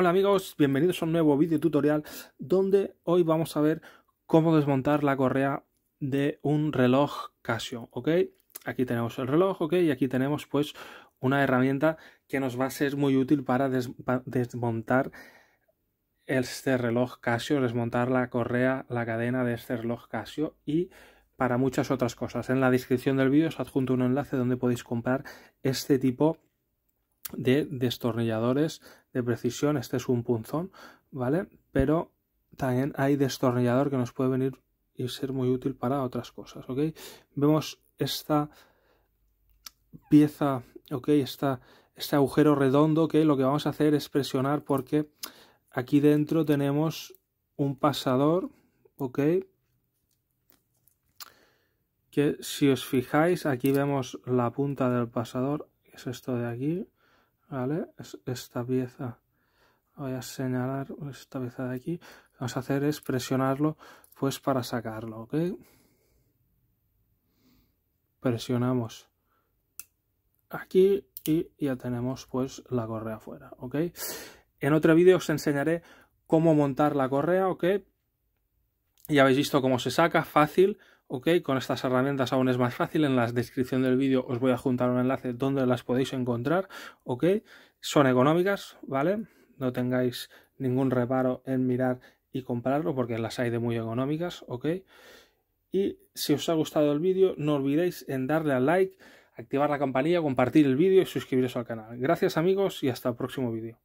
Hola amigos, bienvenidos a un nuevo vídeo tutorial donde hoy vamos a ver cómo desmontar la correa de un reloj Casio, ¿ok? Aquí tenemos el reloj, ¿ok? Y aquí tenemos pues una herramienta que nos va a ser muy útil para desmontar este reloj Casio, desmontar la correa, la cadena de este reloj Casio y para muchas otras cosas. En la descripción del vídeo os adjunto un enlace donde podéis comprar este tipo de de destornilladores de precisión. Este es un punzón, ¿vale? Pero también hay destornillador que nos puede venir y ser muy útil para otras cosas, ¿ok? Vemos esta pieza, ¿ok? está este agujero redondo que lo que vamos a hacer es presionar porque aquí dentro tenemos un pasador, ¿ok? Que si os fijáis, aquí vemos la punta del pasador, que es esto de aquí, esta pieza. Voy a señalar esta pieza de aquí. vamos a hacer es presionarlo, pues para sacarlo, ¿ok? Presionamos aquí y ya tenemos pues la correa fuera, ¿ok? En otro vídeo os enseñaré cómo montar la correa, ¿ok? Ya habéis visto cómo se saca, fácil, Ok, con estas herramientas aún es más fácil. En la descripción del vídeo os voy a juntar un enlace donde las podéis encontrar. Ok, son económicas, ¿vale? No tengáis ningún reparo en mirar y comprarlo porque las hay de muy económicas, ¿ok? Y si os ha gustado el vídeo, no olvidéis en darle al like, activar la campanilla, compartir el vídeo y suscribiros al canal. Gracias amigos y hasta el próximo vídeo.